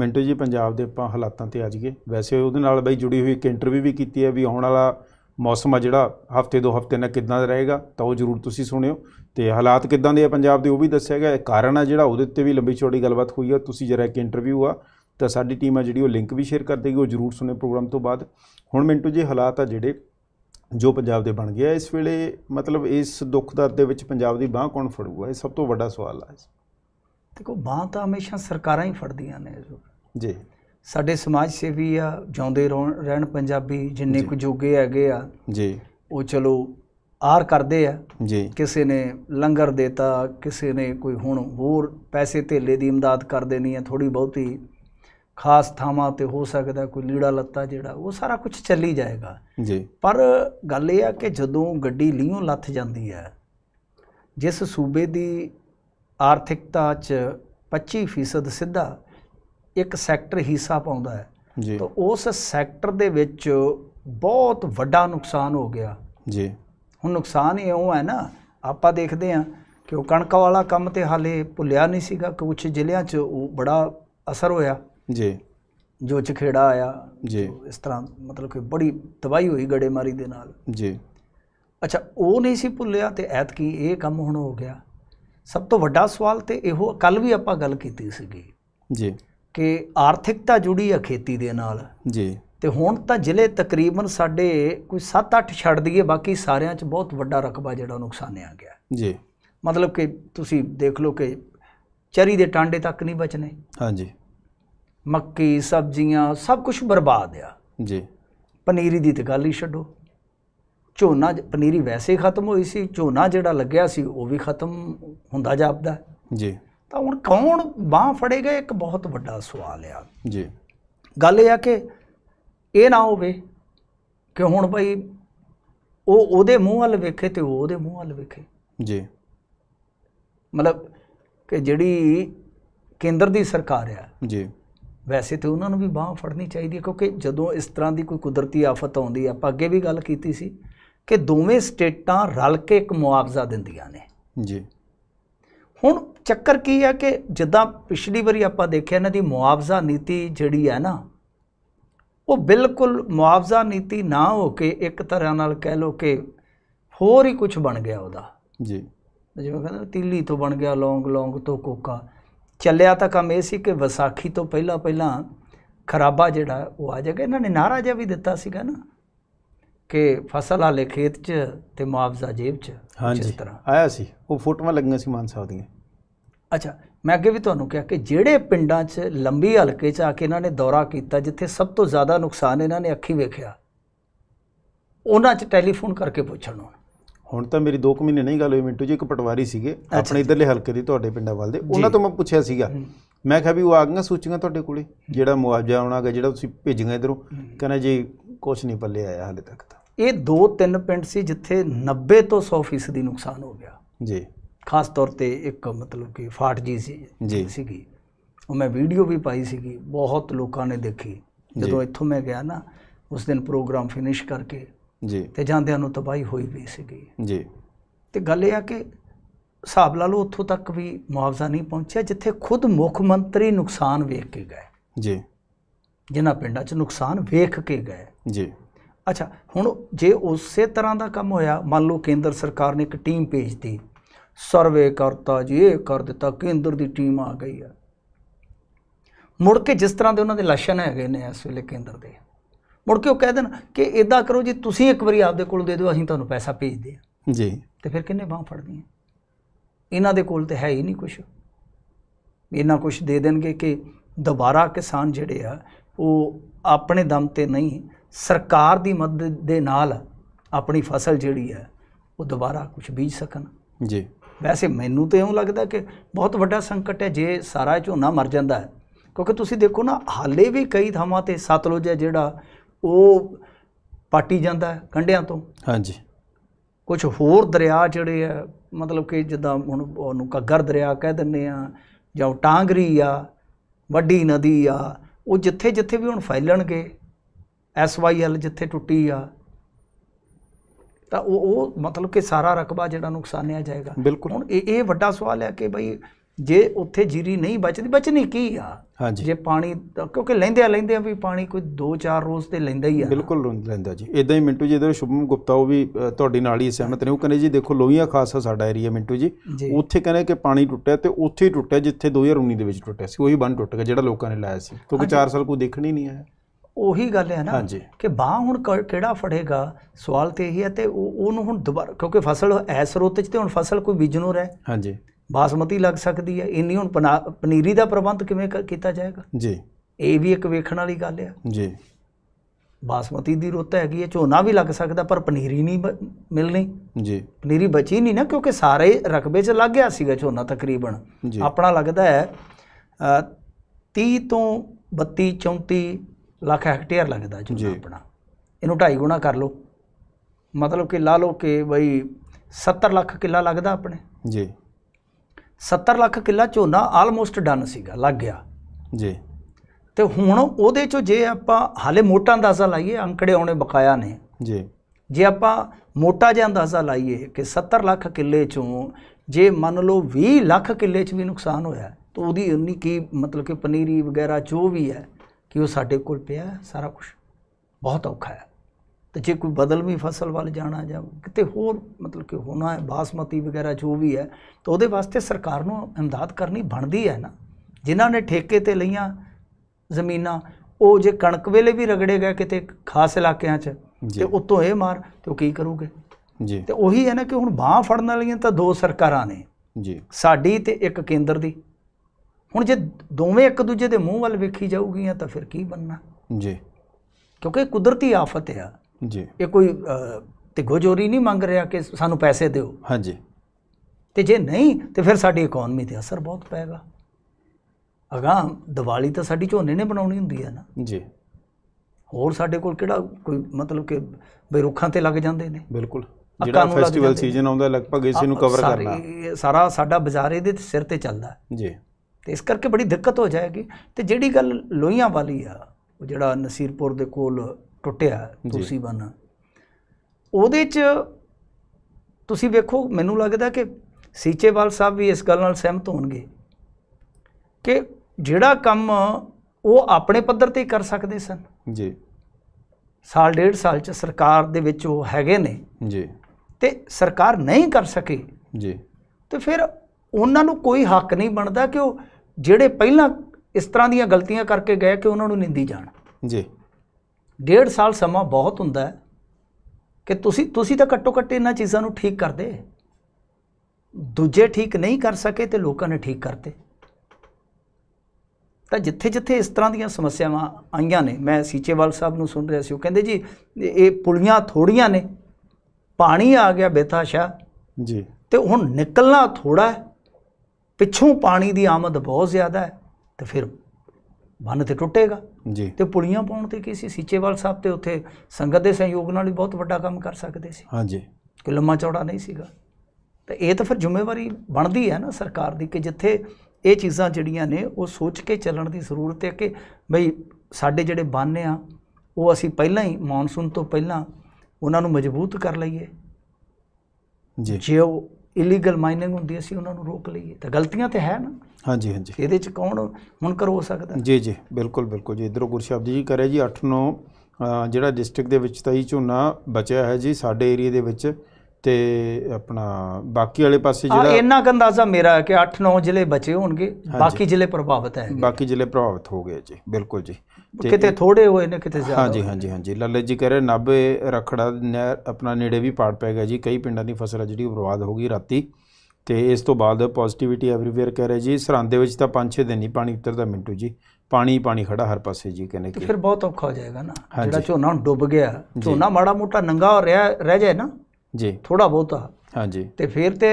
ਮਿੰਟੋ ਜੀ ਪੰਜਾਬ ਦੇ ਆਪਾਂ ਹਾਲਾਤਾਂ ਤੇ ਆ ਜਾਈਏ ਵੈਸੇ ਉਹਦੇ ਨਾਲ ਬਈ ਜੁੜੀ ਹੋਈ ਇੱਕ ਇੰਟਰਵਿਊ ਵੀ ਕੀਤੀ ਹੈ ਵੀ ਆਉਣ ਵਾਲਾ ਮੌਸਮ ਆ ਜਿਹੜਾ ਹਫਤੇ ਦੋ ਹਫਤੇ ਨਾਲ ਕਿਦਾਂ ਦਾ ਰਹੇਗਾ ਤਾਂ ਉਹ ਜ਼ਰੂਰ ਤੁਸੀਂ ਸੁਣਿਓ ਤੇ ਹਾਲਾਤ ਕਿਦਾਂ ਦੇ ਆ ਪੰਜਾਬ ਦੇ ਉਹ ਵੀ ਦੱਸਿਆ ਗਿਆ ਕਾਰਨ ਆ ਜਿਹੜਾ ਉਹਦੇ ਉੱਤੇ ਵੀ ਲੰਬੀ ਚੌੜੀ ਗੱਲਬਾਤ ਹੋਈ ਆ ਤੁਸੀਂ ਜਰਾ ਇੱਕ ਇੰਟਰਵਿਊ ਆ ਤਾਂ ਸਾਡੀ ਟੀਮ ਆ ਜਿਹੜੀ ਉਹ ਲਿੰਕ ਵੀ ਸ਼ੇਅਰ ਕਰ ਦੇਗੀ ਉਹ ਜ਼ਰੂਰ ਸੁਣੇ ਪ੍ਰੋਗਰਾਮ ਤੋਂ ਬਾਅਦ ਹੁਣ ਮਿੰਟੂ ਜੀ ਹਾਲਾਤ ਆ ਜਿਹੜੇ ਜੋ ਪੰਜਾਬ ਦੇ ਬਣ ਗਿਆ ਇਸ ਵੇਲੇ ਮਤਲਬ ਇਸ ਦੁੱਖ ਦਰਦ ਦੇ ਵਿੱਚ ਪੰਜਾਬ ਦੀ ਬਾਹ ਕੌਣ ਫੜੂਗਾ ਇਹ ਸਭ ਤੋਂ ਵੱਡਾ ਸਵਾਲ ਆ ਦੇਖੋ ਬਾਹ ਤਾਂ ਹਮੇਸ਼ਾ ਸਰਕਾਰਾਂ ਹੀ ਫੜਦੀਆਂ ਨੇ ਜੀ ਸਾਡੇ ਸਮਾਜ ਸੇਵੀ ਆ ਜਿਉਂਦੇ ਰਹਿਣ ਪੰਜਾਬੀ ਜਿੰਨੇ ਕੁ ਜੋਗੇ ਹੈਗੇ ਆ ਜੀ ਉਹ ਚਲੋ ਆਰ ਕਰਦੇ ਆ ਜੀ ਕਿਸੇ ਨੇ ਲੰਗਰ ਦੇਤਾ ਕਿਸੇ ਨੇ ਕੋਈ ਹੁਣ ਹੋਰ ਪੈਸੇ ਥੇਲੇ ਦੀ امداد ਕਰ ਦੇਣੀ ਆ ਥੋੜੀ ਬਹੁਤੀ ਖਾਸ ਥਾਵਾਂ ਤੇ ਹੋ ਸਕਦਾ ਕੋਈ ਲੀੜਾ ਲੱਤਾ ਜਿਹੜਾ ਉਹ ਸਾਰਾ ਕੁਝ ਚੱਲੀ ਜਾਏਗਾ ਜੀ ਪਰ ਗੱਲ ਇਹ ਆ ਕਿ ਜਦੋਂ ਗੱਡੀ ਲੀਓ ਲੱਥ ਜਾਂਦੀ ਹੈ ਜਿਸ ਸੂਬੇ ਦੀ ਆਰਥਿਕਤਾ 'ਚ 25% ਸਿੱਧਾ ਇੱਕ ਸੈਕਟਰ ਹਿੱਸਾ ਪਾਉਂਦਾ ਹੈ ਜੀ ਤਾਂ ਉਸ ਸੈਕਟਰ ਦੇ ਵਿੱਚ ਬਹੁਤ ਵੱਡਾ ਨੁਕਸਾਨ ਹੋ ਗਿਆ ਜੀ ਹੁਣ ਨੁਕਸਾਨ ਹੀ ਉਹ ਹੈ ਨਾ ਆਪਾਂ ਦੇਖਦੇ ਆ ਕਿ ਉਹ ਕਣਕ ਵਾਲਾ ਕੰਮ ਤੇ ਹਾਲੇ ਭੁੱਲਿਆ ਨਹੀਂ ਸੀਗਾ ਕੁਝ ਜ਼ਿਲ੍ਹਿਆਂ 'ਚ ਉਹ ਬੜਾ ਅਸਰ ਹੋਇਆ ਜੀ ਜੋ ਚਖੇੜਾ ਆਇਆ ਜੀ ਇਸ ਤਰ੍ਹਾਂ ਮਤਲਬ ਕਿ ਬੜੀ ਤਬਾਈ ਹੋਈ ਗੜੇਮਾਰੀ ਦੇ ਨਾਲ ਜੀ ਅੱਛਾ ਉਹ ਨਹੀਂ ਸੀ ਭੁੱਲਿਆ ਤੇ ਐਤ ਕੀ ਇਹ ਕੰਮ ਹੁਣ ਹੋ ਗਿਆ ਸਭ ਤੋਂ ਵੱਡਾ ਸਵਾਲ ਤੇ ਇਹੋ ਕੱਲ ਵੀ ਆਪਾਂ ਗੱਲ ਕੀਤੀ ਸੀਗੀ ਜੀ ਕਿ ਆਰਥਿਕਤਾ ਜੁੜੀ ਆ ਖੇਤੀ ਦੇ ਨਾਲ ਜੀ ਤੇ ਹੁਣ ਤਾਂ ਜ਼ਿਲ੍ਹੇ ਤਕਰੀਬਨ ਸਾਡੇ ਕੋਈ 7-8 ਛੱਡ ਦਈਏ ਬਾਕੀ ਸਾਰਿਆਂ 'ਚ ਬਹੁਤ ਵੱਡਾ ਰਕਬਾ ਜਿਹੜਾ ਨੁਕਸਾਨਿਆ ਗਿਆ ਜੀ ਮਤਲਬ ਕਿ ਤੁਸੀਂ ਦੇਖ ਲਓ ਕਿ ਚਰੀ ਦੇ ਟਾਂਡੇ ਤੱਕ ਨਹੀਂ ਬਚਨੇ ਹਾਂਜੀ ਮੱਕੀ ਸਬਜ਼ੀਆਂ ਸਭ ਕੁਝ ਬਰਬਾਦ ਆ ਜੀ ਪਨੀਰੀ ਦੀ ਤਾਂ ਗੱਲ ਹੀ ਛੱਡੋ ਝੋਨਾ ਪਨੀਰੀ ਵੈਸੇ ਖਤਮ ਹੋਈ ਸੀ ਝੋਨਾ ਜਿਹੜਾ ਲੱਗਿਆ ਸੀ ਉਹ ਵੀ ਖਤਮ ਹੁੰਦਾ ਜਾਪਦਾ ਜੀ ਤਾਂ ਹੁਣ ਕੌਣ ਬਾਹ ਫੜੇਗਾ ਇੱਕ ਬਹੁਤ ਵੱਡਾ ਸਵਾਲ ਆ ਜੀ ਗੱਲ ਇਹ ਆ ਕਿ ਇਹ ਨਾ ਹੋਵੇ ਕਿ ਹੁਣ ਭਾਈ ਉਹ ਉਹਦੇ ਮੂੰਹ ਵੱਲ ਵੇਖੇ ਤੇ ਉਹ ਉਹਦੇ ਮੂੰਹ ਵੱਲ ਵੇਖੇ ਜੀ ਮਤਲਬ ਕਿ ਜਿਹੜੀ ਕੇਂਦਰ ਦੀ ਸਰਕਾਰ ਆ ਜੀ ਵੈਸੇ ਤੇ ਉਹਨਾਂ ਨੂੰ ਵੀ ਬਾਹ ਫੜਨੀ ਚਾਹੀਦੀ ਹੈ ਕਿਉਂਕਿ ਜਦੋਂ ਇਸ ਤਰ੍ਹਾਂ ਦੀ ਕੋਈ ਕੁਦਰਤੀ ਆਫਤ ਆਉਂਦੀ ਆ ਆਪਾਂ ਅੱਗੇ ਵੀ ਗੱਲ ਕੀਤੀ ਸੀ ਕਿ ਦੋਵੇਂ ਸਟੇਟਾਂ ਰਲ ਕੇ ਇੱਕ ਮੁਆਵਜ਼ਾ ਦਿੰਦੀਆਂ ਨੇ ਜੀ ਹੁਣ ਚੱਕਰ ਕੀ ਹੈ ਕਿ ਜਿੱਦਾਂ ਪਿਛਲੀ ਵਾਰੀ ਆਪਾਂ ਦੇਖਿਆ ਇਹਨਾਂ ਦੀ ਮੁਆਵਜ਼ਾ ਨੀਤੀ ਜਿਹੜੀ ਹੈ ਨਾ ਉਹ ਬਿਲਕੁਲ ਮੁਆਵਜ਼ਾ ਨੀਤੀ ਨਾ ਹੋ ਕੇ ਇੱਕ ਤਰ੍ਹਾਂ ਨਾਲ ਕਹਿ ਲੋ ਕਿ ਹੋਰ ਹੀ ਕੁਝ ਬਣ ਗਿਆ ਉਹਦਾ ਜੀ ਜਿਵੇਂ ਕਹਿੰਦਾ ਤੀਲੀ ਤੋਂ ਬਣ ਗਿਆ ਲੌਂਗ ਲੌਂਗ ਤੋਂ ਕੋਕਾ ਚੱਲਿਆ ਤਾਂ ਕੰਮ ਇਹ ਸੀ ਕਿ ਵਿਸਾਖੀ ਤੋਂ ਪਹਿਲਾਂ ਪਹਿਲਾਂ ਖਰਾਬਾ ਜਿਹੜਾ ਉਹ ਆ ਜਾਗਾ ਇਹਨਾਂ ਨੇ ਨਾਰਾ ਜਿਹਾ ਵੀ ਦਿੱਤਾ ਸੀਗਾ ਨਾ ਕਿ ਫਸਲ ਵਾਲੇ ਖੇਤ 'ਚ ਤੇ ਮੁਆਵਜ਼ਾ ਜੇਬ 'ਚ ਤਰ੍ਹਾਂ ਆਇਆ ਸੀ ਉਹ ਫੋਟੋਆਂ ਲੱਗੀਆਂ ਸੀ ਮਾਨ ਸਾਹਿਬ ਦੀਆਂ ਅੱਛਾ ਮੈਂ ਅੱਗੇ ਵੀ ਤੁਹਾਨੂੰ ਕਿਹਾ ਕਿ ਜਿਹੜੇ ਪਿੰਡਾਂ 'ਚ ਲੰਬੀ ਹਲਕੇ 'ਚ ਆ ਕੇ ਇਹਨਾਂ ਨੇ ਦੌਰਾ ਕੀਤਾ ਜਿੱਥੇ ਸਭ ਤੋਂ ਜ਼ਿਆਦਾ ਨੁਕਸਾਨ ਇਹਨਾਂ ਨੇ ਅੱਖੀ ਵੇਖਿਆ ਉਹਨਾਂ 'ਚ ਟੈਲੀਫੋਨ ਕਰਕੇ ਪੁੱਛਣ ਹੁਣ ਹੁਣ ਤਾਂ ਮੇਰੀ 2 ਮਹੀਨੇ ਨਹੀਂ ਗੱਲ ਹੋਈ ਮਿੰਟੂ ਜੀ ਇੱਕ ਪਟਵਾਰੀ ਸੀਗੇ ਆਪਣੇ ਇਧਰਲੇ ਹਲਕੇ ਦੇ ਤੁਹਾਡੇ ਪਿੰਡਾਂ ਵੱਲ ਦੇ ਉਹਨਾਂ ਤੋਂ ਮੈਂ ਪੁੱਛਿਆ ਸੀਗਾ ਮੈਂ ਕਿਹਾ ਵੀ ਉਹ ਆ ਗਈਆਂ ਸੂਚੀਆਂ ਤੁਹਾਡੇ ਕੋਲੇ ਜਿਹੜਾ ਮੁਆਵਜ਼ਾ ਆਉਣਾਗਾ ਜਿਹੜਾ ਤੁਸੀਂ ਭੇਜੀਆਂ ਇਧਰੋਂ ਕਹਿੰਦਾ ਜੀ ਕੁਝ ਨਹੀਂ ਪੱਲੇ ਆਇਆ ਹਾਲੇ ਤੱਕ ਤਾਂ ਇਹ ਦੋ ਤਿੰਨ ਪਿੰਡ ਸੀ ਜਿੱਥੇ 90 ਤੋਂ 100% ਦੀ ਨੁਕਸਾਨ ਹੋ ਗਿਆ ਜੀ ਖਾਸ ਤੌਰ ਤੇ ਇੱਕ ਮਤਲਬ ਕਿ ਫਾਟ ਜੀ ਸੀ ਜੀ ਸੀਗੀ ਉਹ ਮੈਂ ਵੀਡੀਓ ਵੀ ਪਾਈ ਸੀਗੀ ਬਹੁਤ ਲੋਕਾਂ ਨੇ ਦੇਖੀ ਜਦੋਂ ਇੱਥੋਂ ਮੈਂ ਗਿਆ ਨਾ ਉਸ ਦਿਨ ਪ੍ਰੋਗਰਾਮ ਫਿਨਿਸ਼ ਕਰਕੇ ਜੀ ਤੇ ਜਾਂਦਿਆਂ ਨੂੰ ਤਬਾਈ ਹੋਈ ਵੀ ਸੀਗੀ ਜੀ ਤੇ ਗੱਲ ਇਹ ਆ ਕਿ ਹਿਸਾਬ ਲਾ ਲਓ ਉੱਥੋਂ ਤੱਕ ਵੀ ਮੁਆਵਜ਼ਾ ਨਹੀਂ ਪਹੁੰਚਿਆ ਜਿੱਥੇ ਖੁਦ ਮੁੱਖ ਮੰਤਰੀ ਨੁਕਸਾਨ ਵੇਖ ਕੇ ਗਏ ਜੀ ਜਿਨ੍ਹਾਂ ਪਿੰਡਾਂ 'ਚ ਨੁਕਸਾਨ ਵੇਖ ਕੇ ਗਏ ਜੀ ਅੱਛਾ ਹੁਣ ਜੇ ਉਸੇ ਤਰ੍ਹਾਂ ਦਾ ਕੰਮ ਹੋਇਆ ਮੰਨ ਲਓ ਕੇਂਦਰ ਸਰਕਾਰ ਨੇ ਇੱਕ ਟੀਮ ਭੇਜਤੀ ਸਰਵੇ ਕਰਤਾ ਜੀ ਇਹ ਕਰ ਦਿੱਤਾ ਕੇਂਦਰ ਦੀ ਟੀਮ ਆ ਗਈ ਆ ਮੁੜ ਕੇ ਜਿਸ ਤਰ੍ਹਾਂ ਦੇ ਉਹਨਾਂ ਦੇ ਲੱਛਣ ਹੈਗੇ ਨੇ ਇਸ ਵੇਲੇ ਕੇਂਦਰ ਦੇ ਮੁੜ ਕੇ ਉਹ ਕਹਿ ਦੇਣ ਕਿ ਇਦਾਂ ਕਰੋ ਜੀ ਤੁਸੀਂ ਇੱਕ ਵਾਰੀ ਆਪਦੇ ਕੋਲ ਦੇ ਦਿਓ ਅਸੀਂ ਤੁਹਾਨੂੰ ਪੈਸਾ ਭੇਜਦੇ ਆ ਜੀ ਤੇ ਫਿਰ ਕਿੰਨੇ ਬਾਹ ਫੜਦੀ ਇਹਨਾਂ ਦੇ ਕੋਲ ਤੇ ਹੈ ਹੀ ਨਹੀਂ ਕੁਝ ਇਹਨਾਂ ਕੁਝ ਦੇ ਦੇਣਗੇ ਕਿ ਦੁਬਾਰਾ ਕਿਸਾਨ ਜਿਹੜੇ ਆ ਉਹ ਆਪਣੇ ਦਮ ਤੇ ਨਹੀਂ ਸਰਕਾਰ ਦੀ ਮਦਦ ਦੇ ਨਾਲ ਆਪਣੀ ਫਸਲ ਜਿਹੜੀ ਹੈ ਉਹ ਦੁਬਾਰਾ ਕੁਝ ਬੀਜ ਸਕਣ ਜੀ ਵੈਸੇ ਮੈਨੂੰ ਤੇ ਇਉਂ ਲੱਗਦਾ ਕਿ ਬਹੁਤ ਵੱਡਾ ਸੰਕਟ ਹੈ ਜੇ ਸਾਰਾ ਝੋਨਾ ਮਰ ਜਾਂਦਾ ਹੈ ਕਿਉਂਕਿ ਤੁਸੀਂ ਦੇਖੋ ਨਾ ਹਾਲੇ ਵੀ ਕਈ ਥਾਵਾਂ ਤੇ ਸਤਲੁਜ ਹੈ ਜਿਹੜਾ ਉਹ ਪਾਟੀ ਜਾਂਦਾ ਹੈ ਕੰਢਿਆਂ ਤੋਂ ਹਾਂਜੀ ਕੁਝ ਹੋਰ ਦਰਿਆ ਜਿਹੜੇ ਆ ਮਤਲਬ ਕਿ ਜਿੱਦਾਂ ਹੁਣ ਉਹਨੂੰ ਕੱਗਰ ਦਰਿਆ ਕਹਿ ਦਿੰਨੇ ਆ ਜਾਂ ਟਾਂਗਰੀ ਆ ਵੱਡੀ ਨਦੀ ਆ ਉਹ ਜਿੱਥੇ ਜਿੱਥੇ ਵੀ ਹੁਣ ਫੈਲਣਗੇ ਐਸ ਵਾਈ ਐਲ ਜਿੱਥੇ ਟੁੱਟੀ ਆ ਤਾਂ ਉਹ ਉਹ ਮਤਲਬ ਕਿ ਸਾਰਾ ਰਕਬਾ ਜਿਹੜਾ ਨੁਕਸਾਨਿਆ ਜਾਏਗਾ ਹੁਣ ਇਹ ਇਹ ਵੱਡਾ ਸਵਾਲ ਹੈ ਕਿ ਬਈ ਜੇ ਉੱਥੇ ਜੀਰੀ ਨਹੀਂ ਬਚਦੀ ਬਚਨੀ ਕੀ ਆ ਜੇ ਪਾਣੀ ਕਿਉਂਕਿ ਲੈਂਦੇ ਆ ਲੈਂਦੇ ਆ ਵੀ ਪਾਣੀ ਕੋਈ 2-4 ਰੋਜ਼ ਤੇ ਲੈਂਦਾ ਹੀ ਆ ਬਿਲਕੁਲ ਲੈਂਦਾ ਜੀ ਇਦਾਂ ਹੀ ਮਿੰਟੂ ਜੀ ਇਹਦੇ ਸ਼ੁਭਮ ਗੁਪਤਾ ਉਹ ਵੀ ਤੁਹਾਡੀ ਨਾਲ ਹੀ ਸਹਿਮਤ ਨੇ ਉਹ ਕਹਿੰਦੇ ਜੀ ਦੇਖੋ ਲੋਹੀਆਂ ਖਾਸ ਆ ਸਾਡਾ ਏਰੀਆ ਮਿੰਟੂ ਜੀ ਉੱਥੇ ਕਹਿੰਦੇ ਕਿ ਪਾਣੀ ਟੁੱਟਿਆ ਤੇ ਉੱਥੇ ਹੀ ਟੁੱਟਿਆ ਜਿੱਥੇ 2019 ਦੇ ਵਿੱਚ ਟੁੱਟਿਆ ਸੀ ਉਹੀ ਬੰਨ ਟੁੱਟ ਗਿਆ ਜਿਹੜਾ ਲੋਕਾਂ ਨੇ ਲਾਇਆ ਸੀ ਕਿਉਂਕਿ 4 ਸਾਲ ਕੋਈ ਦੇਖਣ ਹੀ ਨਹੀਂ ਆਇਆ ਉਹੀ ਗੱਲ ਹੈ ਨਾ ਕਿ ਬਾਹ ਹੁਣ ਕਿਹੜਾ ਫੜੇਗਾ ਸਵਾਲ ਤੇ ਇਹੀ ਹੈ ਤੇ ਉਹਨੂੰ ਹੁਣ ਦੁਬਾਰਾ ਕਿਉਂਕਿ ਫਸਲ ਐਸ ਰੁੱਤ 'ਚ ਤੇ ਹੁਣ ਫਸਲ ਕੋਈ ਬੀਜਣੋਂ ਰਹਿ ਹਾਂਜੀ ਬਾਸਮਤੀ ਲੱਗ ਸਕਦੀ ਹੈ ਇੰਨੀ ਹੁਣ ਪਨੀਰੀ ਦਾ ਪ੍ਰਬੰਧ ਕਿਵੇਂ ਕੀਤਾ ਜਾਏਗਾ ਜੀ ਇਹ ਵੀ ਇੱਕ ਵੇਖਣ ਵਾਲੀ ਗੱਲ ਹੈ ਜੀ ਬਾਸਮਤੀ ਦੀ ਰੁੱਤ ਹੈਗੀ ਹੈ ਝੋਨਾ ਵੀ ਲੱਗ ਸਕਦਾ ਪਰ ਪਨੀਰੀ ਨਹੀਂ ਮਿਲਣੀ ਜੀ ਪਨੀਰੀ ਬਚੀ ਨਹੀਂ ਨਾ ਕਿਉਂਕਿ ਸਾਰੇ ਰਕਬੇ 'ਚ ਲੱਗ ਗਿਆ ਸੀਗਾ ਝੋਨਾ ਤਕਰੀਬਨ ਆਪਣਾ ਲੱਗਦਾ ਹੈ 30 ਤੋਂ 32 34 ਲੱਖ ਹੈਕਟੇਅਰ ਲੱਗਦਾ ਜੀ ਆਪਣਾ ਇਹਨੂੰ 2.5 ਗੁਣਾ ਕਰ ਲਓ ਮਤਲਬ ਕਿ ਲਾ ਲਓ ਕਿ ਬਈ 70 ਲੱਖ ਕਿੱਲਾ ਲੱਗਦਾ ਆਪਣੇ ਜੀ 70 ਲੱਖ ਕਿੱਲਾ ਝੋਨਾ ਆਲਮੋਸਟ ਡਨ ਸੀਗਾ ਲੱਗ ਗਿਆ ਜੀ ਤੇ ਹੁਣ ਉਹਦੇ ਚੋਂ ਜੇ ਆਪਾਂ ਹਾਲੇ ਮੋਟਾ ਅੰਦਾਜ਼ਾ ਲਾਈਏ ਅੰਕੜੇ ਆਉਣੇ ਬਕਾਇਆ ਨੇ ਜੀ ਜੇ ਆਪਾਂ ਮੋਟਾ ਜਿਹਾ ਅੰਦਾਜ਼ਾ ਲਾਈਏ ਕਿ 70 ਲੱਖ ਕਿੱਲੇ ਚੋਂ ਜੇ ਮੰਨ ਲਓ 20 ਲੱਖ ਕਿੱਲੇ ਚ ਵੀ ਨੁਕਸਾਨ ਹੋਇਆ ਤਾਂ ਉਹਦੀ ਉਨੀ ਕੀ ਮਤਲਬ ਕਿ ਪਨੀਰੀ ਵਗੈਰਾ ਜੋ ਵੀ ਹੈ ਕਿ ਉਹ ਸਾਡੇ ਕੋਲ ਪਿਆ ਸਾਰਾ ਕੁਝ ਬਹੁਤ ਔਖਾ ਹੈ ਤੇ ਜੇ ਕੋਈ ਬਦਲਵੀਂ ਫਸਲ ਵੱਲ ਜਾਣਾ ਜਾਂ ਕਿਤੇ ਹੋਰ ਮਤਲਬ ਕਿ ਹੋਣਾ ਹੈ ਬਾਸਮਤੀ ਵਗੈਰਾ ਜੋ ਵੀ ਹੈ ਤਾਂ ਉਹਦੇ ਵਾਸਤੇ ਸਰਕਾਰ ਨੂੰ ਇਮਦਾਦ ਕਰਨੀ ਬਣਦੀ ਹੈ ਨਾ ਜਿਨ੍ਹਾਂ ਨੇ ਠੇਕੇ ਤੇ ਲਈਆਂ ਜ਼ਮੀਨਾਂ ਉਹ ਜੇ ਕਣਕ ਵੇਲੇ ਵੀ ਰਗੜੇ ਗਏ ਕਿਤੇ ਖਾਸ ਇਲਾਕਿਆਂ 'ਚ ਤੇ ਉਤੋਂ ਇਹ ਮਾਰ ਤੇ ਉਹ ਕੀ ਕਰੂਗੇ ਜੀ ਤੇ ਉਹੀ ਹੈ ਨਾ ਕਿ ਹੁਣ ਬਾਹ ਫੜਨ ਵਾਲੀਆਂ ਤਾਂ ਦੋ ਸਰਕਾਰਾਂ ਨੇ ਜੀ ਸਾਡੀ ਤੇ ਇੱਕ ਕੇਂਦਰ ਦੀ ਹੁਣ ਜੇ ਦੋਵੇਂ ਇੱਕ ਦੂਜੇ ਦੇ ਮੂੰਹ ਵੱਲ ਵੇਖੀ ਜਾਊਗੀਆਂ ਤਾਂ ਫਿਰ ਕੀ ਬੰਨਣਾ ਜੀ ਕਿਉਂਕਿ ਕੁਦਰਤੀ ਆਫਤ ਆ ਜੀ ਇਹ ਕੋਈ ਤੇ ਗੋਜੋਰੀ ਨਹੀਂ ਮੰਗ ਰਿਹਾ ਕਿ ਸਾਨੂੰ ਪੈਸੇ ਦਿਓ ਹਾਂਜੀ ਤੇ ਜੇ ਨਹੀਂ ਤੇ ਫਿਰ ਸਾਡੀ ਇਕਨੋਮੀ ਤੇ ਅਸਰ ਬਹੁਤ ਪੈਗਾ ਅਗਾ ਦੀਵਾਲੀ ਤਾਂ ਸਾਡੀ ਝੋਨੇ ਨੇ ਬਣਾਉਣੀ ਹੁੰਦੀ ਹੈ ਨਾ ਜੀ ਹੋਰ ਸਾਡੇ ਕੋਲ ਕਿਹੜਾ ਕੋਈ ਮਤਲਬ ਕਿ ਬਈ ਰੁੱਖਾਂ ਤੇ ਲੱਗ ਜਾਂਦੇ ਨੇ ਬਿਲਕੁਲ ਜਿਹੜਾ ਫੈਸਟੀਵਲ ਸੀਜ਼ਨ ਆਉਂਦਾ ਲਗਭਗ ਇਸੇ ਨੂੰ ਕਵਰ ਕਰਨਾ ਸਾਰਾ ਸਾਡਾ ਬਾਜ਼ਾਰ ਇਹਦੇ ਸਿਰ ਤੇ ਚੱਲਦਾ ਜੀ ਤੇ ਇਸ ਕਰਕੇ ਬੜੀ ਦਿੱਕਤ ਹੋ ਜਾਏਗੀ ਤੇ ਜਿਹੜੀ ਗੱਲ ਲੋਹੀਆਂ ਵਾਲੀ ਆ ਉਹ ਜਿਹੜਾ ਨਸੀਰਪੁਰ ਦੇ ਕੋਲ ਟੁੱਟਿਆ ਤੁਸੀਂ ਬਨ ਉਹਦੇ 'ਚ ਤੁਸੀਂ ਵੇਖੋ ਮੈਨੂੰ ਲੱਗਦਾ ਕਿ ਸੀਚੇਵਾਲ ਸਾਹਿਬ ਵੀ ਇਸ ਗੱਲ ਨਾਲ ਸਹਿਮਤ ਹੋਣਗੇ ਕਿ ਜਿਹੜਾ ਕੰਮ ਉਹ ਆਪਣੇ ਪੱਧਰ ਤੇ ਕਰ ਸਕਦੇ ਸਨ ਜੀ ਸਾਲ ਡੇਢ ਸਾਲ ਚ ਸਰਕਾਰ ਦੇ ਵਿੱਚ ਉਹ ਹੈਗੇ ਨੇ ਜੀ ਤੇ ਸਰਕਾਰ ਨਹੀਂ ਕਰ ਸਕੀ ਜੀ ਤੇ ਫਿਰ ਉਹਨਾਂ ਨੂੰ ਕੋਈ ਹੱਕ ਨਹੀਂ ਬਣਦਾ ਕਿ ਉਹ ਜਿਹੜੇ ਪਹਿਲਾਂ ਇਸ ਤਰ੍ਹਾਂ ਦੀਆਂ ਗਲਤੀਆਂ ਕਰਕੇ ਗਏ ਕਿ ਉਹਨਾਂ ਨੂੰ ਨਿੰਦੀ ਜਾਣ ਜੀ ਡੇਢ ਸਾਲ ਸਮਾਂ ਬਹੁਤ ਹੁੰਦਾ ਹੈ ਕਿ ਤੁਸੀਂ ਤੁਸੀਂ ਤਾਂ ਘੱਟੋ ਘੱਟ ਇਹਨਾਂ ਚੀਜ਼ਾਂ ਨੂੰ ਠੀਕ ਕਰਦੇ ਦੂਜੇ ਠੀਕ ਨਹੀਂ ਕਰ ਸਕੇ ਤੇ ਲੋਕਾਂ ਨੇ ਠੀਕ ਕਰਤੇ ਤਾਂ ਜਿੱਥੇ-ਜਿੱਥੇ ਇਸ ਤਰ੍ਹਾਂ ਦੀਆਂ ਸਮੱਸਿਆਵਾਂ ਆਈਆਂ ਨੇ ਮੈਂ ਸੀਚੇਵਾਲ ਸਾਹਿਬ ਨੂੰ ਸੁਣ ਰਿਹਾ ਸੀ ਉਹ ਕਹਿੰਦੇ ਜੀ ਇਹ ਪੁਲੀਆਂ ਥੋੜੀਆਂ ਨੇ ਪਾਣੀ ਆ ਗਿਆ ਬੇਤਾਸ਼ਾ ਜੀ ਤੇ ਹੁਣ ਨਿਕਲਣਾ ਥੋੜਾ ਹੈ ਪਿੱਛੋਂ ਪਾਣੀ ਦੀ ਆਮਦ ਬਹੁਤ ਜ਼ਿਆਦਾ ਹੈ ਤੇ ਫਿਰ ਬੰਨ ਤੇ ਟੁੱਟੇਗਾ ਜੀ ਤੇ ਪੁਲੀਆਂ ਪਾਉਣ ਤੇ ਕੀ ਸੀ ਸੀਚੇਵਾਲ ਸਾਹਿਬ ਤੇ ਉੱਥੇ ਸੰਗਤ ਦੇ ਸਹਿਯੋਗ ਨਾਲ ਵੀ ਬਹੁਤ ਵੱਡਾ ਕੰਮ ਕਰ ਸਕਦੇ ਸੀ ਹਾਂਜੀ ਕਿ ਲੰਮਾ ਚੌੜਾ ਨਹੀਂ ਸੀਗਾ ਤੇ ਇਹ ਤਾਂ ਫਿਰ ਜ਼ਿੰਮੇਵਾਰੀ ਬਣਦੀ ਹੈ ਨਾ ਸਰਕਾਰ ਦੀ ਕਿ ਜਿੱਥੇ ਇਹ ਚੀਜ਼ਾਂ ਜਿਹੜੀਆਂ ਨੇ ਉਹ ਸੋਚ ਕੇ ਚੱਲਣ ਦੀ ਜ਼ਰੂਰਤ ਹੈ ਕਿ ਭਈ ਸਾਡੇ ਜਿਹੜੇ ਬੰਨ ਆ ਉਹ ਅਸੀਂ ਪਹਿਲਾਂ ਹੀ ਮੌਨਸੂਨ ਤੋਂ ਪਹਿਲਾਂ ਉਹਨਾਂ ਨੂੰ ਮਜ਼ਬੂਤ ਕਰ ਲਈਏ ਜੀ ਜੇ ਉਹ ਇਲੀਗਲ ਮਾਈਨਿੰਗ ਹੁੰਦੀ ਸੀ ਉਹਨਾਂ ਨੂੰ ਰੋਕ ਲਈਏ ਤਾਂ ਗਲਤੀਆਂ ਤੇ ਹੈ ਨਾ ਹਾਂਜੀ ਹਾਂਜੀ ਇਹਦੇ ਚ ਕੌਣ ਮੁਨਕਰ ਹੋ ਸਕਦਾ ਜੀ ਜੀ ਬਿਲਕੁਲ ਬਿਲਕੁਲ ਜੀ ਇਧਰੋਂ ਗੁਰਸ਼ਬਦ ਜੀ ਕਰਿਆ ਜੀ 8 9 ਜਿਹੜਾ ਡਿਸਟ੍ਰਿਕਟ ਦੇ ਵਿੱਚ ਤਾਂ ਹੀ ਝੋਨਾ ਬਚਿਆ ਹੈ ਜੀ ਸਾਡੇ ਏਰੀਆ ਦੇ ਵਿੱਚ ਤੇ ਆਪਣਾ ਬਾਕੀ ਵਾਲੇ ਪਾਸੇ ਜਿਹੜਾ ਇੰਨਾ ਕ ਅੰਦਾਜ਼ਾ ਮੇਰਾ ਹੈ ਕਿ 8-9 ਜ਼ਿਲ੍ਹੇ ਬਚੇ ਹੋਣਗੇ ਬਾਕੀ ਜ਼ਿਲ੍ਹੇ ਪ੍ਰਭਾਵਿਤ ਹੈ ਬਾਕੀ ਜ਼ਿਲ੍ਹੇ ਪ੍ਰਭਾਵਿਤ ਹੋ ਗਏ ਜੀ ਬਿਲਕੁਲ ਜੀ ਕਿਤੇ ਥੋੜੇ ਹੋਏ ਨੇ ਕਿਤੇ ਜ਼ਿਆਦਾ ਹਾਂਜੀ ਹਾਂਜੀ ਹਾਂਜੀ ਲੱਲੇ ਜੀ ਕਹ ਰਹੇ ਨਾਬੇ ਰਖੜਾ ਨਹਿਰ ਆਪਣਾ ਨੇੜੇ ਵੀ ਪਾੜ ਪੈ ਗਿਆ ਜੀ ਕਈ ਪਿੰਡਾਂ ਦੀ ਫਸਲ ਜਿਹੜੀ ਬਰਬਾਦ ਹੋ ਗਈ ਰਾਤੀ ਤੇ ਇਸ ਤੋਂ ਬਾਅਦ ਪੋਜ਼ਿਟਿਵਿਟੀ ਐਵਰੀਵੇਅਰ ਕਹ ਰਹੇ ਜੀ ਸਰਾਂਦੇ ਵਿੱਚ ਤਾਂ 5-6 ਦਿਨ ਹੀ ਪਾਣੀ ਉਤਰਦਾ ਮਿੰਟੂ ਜੀ ਪਾਣੀ ਪਾਣੀ ਖੜਾ ਹਰ ਪਾਸੇ ਜੀ ਕਹਿੰਦੇ ਕਿ ਫਿਰ ਬਹੁਤ ਔਖਾ ਹੋ ਜਾਏਗਾ ਨਾ ਜਿਹੜਾ ਝੋਨਾ ਡੁੱਬ ਗਿਆ ਝੋਨਾ ਮਾੜਾ ਮੋਟਾ ਨੰਗਾ ਹੋ ਰਿਹਾ ਰਹਿ ਜਾਏ ਨਾ ਜੀ ਥੋੜਾ ਬਹੁਤਾ ਹਾਂਜੀ ਤੇ ਫਿਰ ਤੇ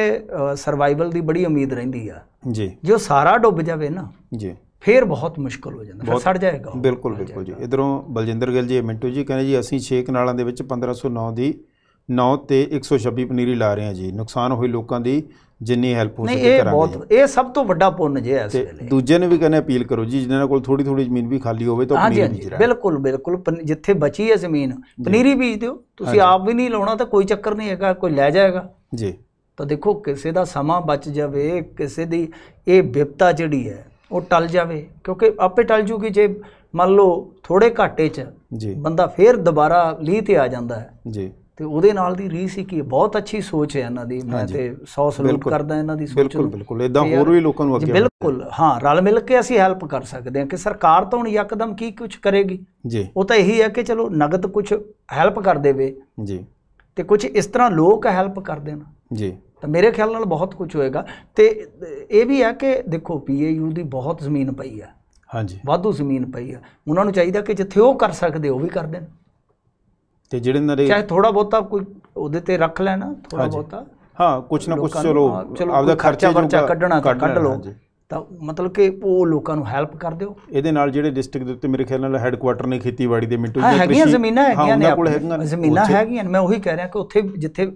ਸਰਵਾਈਵਲ ਦੀ ਬੜੀ ਉਮੀਦ ਰਹਿੰਦੀ ਆ ਜੀ ਜੋ ਸਾਰਾ ਡੁੱਬ ਜਾਵੇ ਨਾ ਜੀ ਫਿਰ ਬਹੁਤ ਮੁਸ਼ਕਲ ਹੋ ਜਾਂਦਾ ਫਿਰ ਸੜ ਜਾਏਗਾ ਬਿਲਕੁਲ ਬਿਲਕੁਲ ਜੀ ਇਧਰੋਂ ਬਲਜਿੰਦਰ ਗਿੱਲ ਜੀ ਮਿੰਟੂ ਜੀ ਕਹਿੰਦੇ ਜੀ ਅਸੀਂ 6 ਕਨਾਲਾਂ ਦੇ ਵਿੱਚ 1509 ਦੀ 9 ਤੇ 126 ਪਨੀਰੀ ਲਾ ਰਹੇ ਆ ਜੀ ਨੁਕਸਾਨ ਹੋਏ ਲੋਕਾਂ ਦੀ ਜਿੰਨੀ ਹੈਲਪ ਹੋ ਸਕੇ ਕਰਾਂਗੇ ਨਹੀਂ ਇਹ ਬਹੁਤ ਇਹ ਸਭ ਤੋਂ ਵੱਡਾ ਪੁੰਨ ਜੇ ਇਸ ਵੇਲੇ ਦੂਜੇ ਨੇ ਵੀ ਕਹਿੰਦੇ ਅਪੀਲ ਕਰੋ ਜੀ ਜਿਨ੍ਹਾਂ ਕੋਲ ਥੋੜੀ ਥੋੜੀ ਜ਼ਮੀਨ ਵੀ ਖਾਲੀ ਹੋਵੇ ਤਾਂ ਪਨੀਰੀ ਬੀਜ ਰਹੇ ਬਿਲਕੁਲ ਬਿਲਕੁਲ ਜਿੱਥੇ ਬਚੀ ਹੈ ਜ਼ਮੀਨ ਪਨੀਰੀ ਬੀਜ ਦਿਓ ਤੁਸੀਂ ਆਪ ਵੀ ਨਹੀਂ ਲਾਉਣਾ ਤਾਂ ਕੋਈ ਚੱਕਰ ਨਹੀਂ ਹੈਗਾ ਕੋਈ ਲੈ ਜਾਏਗਾ ਜੀ ਤਾਂ ਦੇਖੋ ਕਿਸੇ ਦਾ ਸਮਾਂ ਬਚ ਜਾਵੇ ਕਿਸੇ ਦੀ ਇਹ ਵਿਪਤਾ ਜਿਹੜੀ ਹੈ ਉਹ ਟਲ ਜਾਵੇ ਕਿਉਂਕਿ ਆਪੇ ਟਲ ਜੂਗੀ ਜੇ ਮੰਨ ਲਓ ਥੋੜੇ ਘਾਟੇ 'ਚ ਜੀ ਬੰਦਾ ਫੇਰ ਦੁਬਾਰਾ ਲੀਹ ਤੇ ਆ ਜਾਂਦਾ ਹੈ ਜੀ ਤੇ ਉਹਦੇ ਨਾਲ ਦੀ ਰੀ ਸੀ ਕਿ ਬਹੁਤ ਅੱਛੀ ਸੋਚ ਹੈ ਇਹਨਾਂ ਦੀ ਮੈਂ ਤੇ 100 ਸਲੂਕ ਕਰਦਾ ਇਹਨਾਂ ਦੀ ਸੋਚ ਨੂੰ ਬਿਲਕੁਲ ਬਿਲਕੁਲ ਇਦਾਂ ਹੋਰ ਵੀ ਲੋਕਾਂ ਨੂੰ ਅੱਗੇ ਬਿਲਕੁਲ ਹਾਂ ਰਲ ਮਿਲ ਕੇ ਅਸੀਂ ਹੈਲਪ ਕਰ ਸਕਦੇ ਹਾਂ ਕਿ ਸਰਕਾਰ ਤਾਂ ਹੁਣ ਇੱਕਦਮ ਕੀ ਕੁਝ ਕਰੇਗੀ ਜੀ ਉਹ ਤਾਂ ਇਹੀ ਹੈ ਕਿ ਚਲੋ ਨਗਦ ਕੁਝ ਹੈਲਪ ਕਰ ਦੇਵੇ ਜੀ ਤੇ ਕੁਝ ਇਸ ਤਰ੍ਹਾਂ ਲੋਕ ਹੈਲਪ ਕਰ ਦੇਣ ਜੀ ਤਾਂ ਮੇਰੇ ਖਿਆਲ ਨਾਲ ਬਹੁਤ ਕੁਝ ਹੋਏਗਾ ਤੇ ਇਹ ਵੀ ਹੈ ਕਿ ਦੇਖੋ ਪੀਏਯੂ ਦੀ ਬਹੁਤ ਜ਼ਮੀਨ ਪਈ ਹੈ ਹਾਂਜੀ ਵਾਧੂ ਜ਼ਮੀਨ ਪਈ ਹੈ ਉਹਨਾਂ ਨੂੰ ਚਾਹੀਦਾ ਕਿ ਜਿੱਥੇ ਉਹ ਕਰ ਸਕਦੇ ਉਹ ਵੀ ਕਰ ਦੇਣ ਤੇ ਜਿਹੜੇ ਨਰੇ ਚਾਹੇ ਥੋੜਾ ਬਹੁਤਾ ਕੋਈ ਉਹਦੇ ਤੇ ਰੱਖ ਲੈਣਾ ਥੋੜਾ ਬਹੁਤਾ ਹਾਂ ਕੁਛ ਨਾ ਕੁਛ ਚਲੋ ਆਪਦਾ ਖਰਚਾ ਵਰਚਾ ਕੱਢਣਾ ਕੱਢ ਲਓ ਤਾਂ ਮਤਲਬ ਕਿ ਉਹ ਲੋਕਾਂ ਨੂੰ ਹੈਲਪ ਕਰ ਦਿਓ ਇਹਦੇ ਨਾਲ ਜਿਹੜੇ ਡਿਸਟ੍ਰਿਕਟ ਦੇ ਉੱਤੇ ਮੇਰੇ ਖਿਆਲ ਨਾਲ ਹੈੱਡਕੁਆਟਰ ਨੇ ਖੇਤੀਬਾੜੀ ਦੇ ਮਿੰਟੂ ਜੀ ਹੈਗੀਆਂ ਜ਼ਮੀਨਾਂ ਹੈਗੀਆਂ ਨੇ ਆਪਣੇ ਜ਼ਮੀਨਾਂ ਹੈਗੀਆਂ ਮੈਂ ਉਹੀ ਕਹਿ ਰਿਹਾ ਕਿ ਉੱਥੇ ਜਿੱਥੇ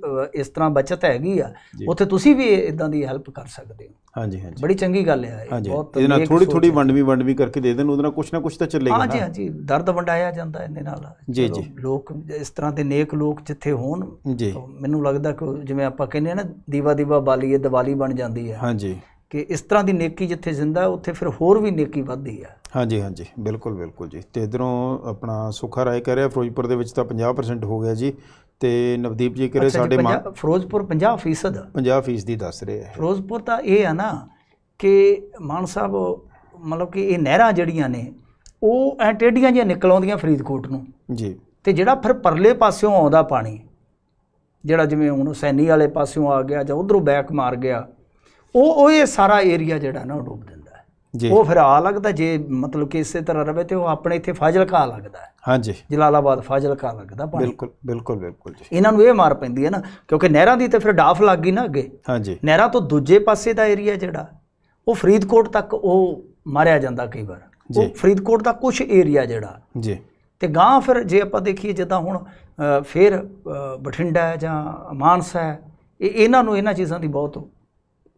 ਇਸ ਤਰ੍ਹਾਂ ਬਚਤ ਹੈਗੀ ਆ ਉੱਥੇ ਤੁਸੀਂ ਵੀ ਇਦਾਂ ਦੀ ਹੈਲਪ ਕਰ ਸਕਦੇ ਹੋ ਹਾਂਜੀ ਹਾਂਜੀ ਬੜੀ ਚੰਗੀ ਗੱਲ ਹੈ ਇਹ ਬਹੁਤ ਇਹਦੇ ਨਾਲ ਥੋੜੀ ਥੋੜੀ ਵੰਡਵੀ ਵੰਡਵੀ ਕਰਕੇ ਦੇ ਦੇਣ ਉਹਦੇ ਨਾਲ ਕੁਛ ਨਾ ਕੁਛ ਤਾਂ ਚੱਲੇਗਾ ਹਾਂਜੀ ਹਾਂਜੀ ਦਰਦ ਵੰਡਾਇਆ ਜਾਂਦਾ ਇਹਦੇ ਨਾਲ ਜੀ ਜੀ ਲੋਕ ਇਸ ਤਰ੍ਹਾਂ ਦੇ ਨੇਕ ਲੋਕ ਜਿੱਥੇ ਹੋਣ ਜੀ ਮੈਨੂੰ ਲੱਗਦਾ ਕਿ ਜਿਵੇਂ ਆਪਾਂ ਕਹਿੰਦੇ ਆ ਨਾ ਦੀਵਾ ਦੀਵਾ ਬਾਲੀਏ ਦੀਵਾਲੀ ਬਣ ਜਾਂਦੀ ਹੈ ਹਾਂਜੀ ਕਿ ਇਸ ਤਰ੍ਹਾਂ ਦੀ ਨੇਕੀ ਜਿੱਥੇ ਜ਼ਿੰਦਾ ਉੱਥੇ ਫਿਰ ਹੋਰ ਵੀ ਨੇਕੀ ਵੱਧਦੀ ਆ ਹਾਂਜੀ ਹਾਂਜੀ ਬਿਲਕੁਲ ਬਿਲਕੁਲ ਜੀ ਤੇ ਇਧਰੋਂ ਆਪਣਾ ਸੁਖਾ ਰਾਏ ਕਹਿ ਰਿਹਾ ਫਿਰੋਜ਼ਪੁਰ ਦੇ ਵਿੱਚ ਤਾਂ 50% ਹੋ ਗਿਆ ਜੀ ਤੇ ਨਵਦੀਪ ਜੀ ਕਹ ਰਹੇ ਸਾਡੇ ਫਿਰੋਜ਼ਪੁਰ 50% 50% ਦੀ ਦੱਸ ਰਹੇ ਹੈ ਫਿਰੋਜ਼ਪੁਰ ਤਾਂ ਇਹ ਆ ਨਾ ਕਿ ਮਾਨ ਸਾਹਿਬ ਮਤਲਬ ਕਿ ਇਹ ਨਹਿਰਾਂ ਜਿਹੜੀਆਂ ਨੇ ਉਹ ਐ ਟੇਡੀਆਂ ਜਿਹੀਆਂ ਨਿਕਲ ਆਉਂਦੀਆਂ ਫਰੀਦਕੋਟ ਨੂੰ ਜੀ ਤੇ ਜਿਹੜਾ ਫਿਰ ਪਰਲੇ ਪਾਸਿਓਂ ਆਉਂਦਾ ਪਾਣੀ ਜਿਹੜਾ ਜਿਵੇਂ ਹੁਣ ਸੈਨੀ ਵਾਲੇ ਪਾਸਿਓਂ ਆ ਗਿਆ ਜਾਂ ਉਧਰੋਂ ਬੈਕ ਮਾਰ ਗਿਆ ਉਹ ਉਹ ਇਹ ਸਾਰਾ ਏਰੀਆ ਜਿਹੜਾ ਨਾ ਉਹ ਡੁੱਬ ਦਿੰਦਾ ਹੈ ਉਹ ਫਿਰ ਆ ਲੱਗਦਾ ਜੇ ਮਤਲਬ ਕਿ ਇਸੇ ਤਰ੍ਹਾਂ ਰਵੇ ਤੇ ਉਹ ਆਪਣੇ ਇੱਥੇ ਫਾਜ਼ਿਲਕਾ ਕਾ ਲੱਗਦਾ ਹੈ ਹਾਂਜੀ ਜਲਾਲਾਬਾਦ ਫਾਜ਼ਿਲਕਾ ਲੱਗਦਾ ਪਾਣੀ ਬਿਲਕੁਲ ਬਿਲਕੁਲ ਬਿਲਕੁਲ ਜੀ ਇਹਨਾਂ ਨੂੰ ਇਹ ਮਾਰ ਪੈਂਦੀ ਹੈ ਨਾ ਕਿਉਂਕਿ ਨਹਿਰਾਂ ਦੀ ਤੇ ਫਿਰ ਡਾਫ ਲੱਗ ਗਈ ਨਾ ਅੱਗੇ ਹਾਂਜੀ ਨਹਿਰਾਂ ਤੋਂ ਦੂਜੇ ਪਾਸੇ ਦਾ ਏਰੀਆ ਜਿਹੜਾ ਉਹ ਫਰੀਦਕੋਟ ਤੱਕ ਉਹ ਮਾਰਿਆ ਜਾਂਦਾ ਕਈ ਵਾਰ ਉਹ ਫਰੀਦਕੋਟ ਦਾ ਕੁਝ ਏਰੀਆ ਜਿਹੜਾ ਜੀ ਤੇ ਗਾਂ ਫਿਰ ਜੇ ਆਪਾਂ ਦੇਖੀਏ ਜਿੱਦਾਂ ਹੁਣ ਫਿਰ ਬਠਿੰਡਾ ਜਾਂ ਮਾਨਸਾ ਇਹ ਇਹਨਾਂ ਨੂੰ ਇਹਨਾਂ ਚੀਜ਼ਾਂ ਦੀ ਬਹੁਤ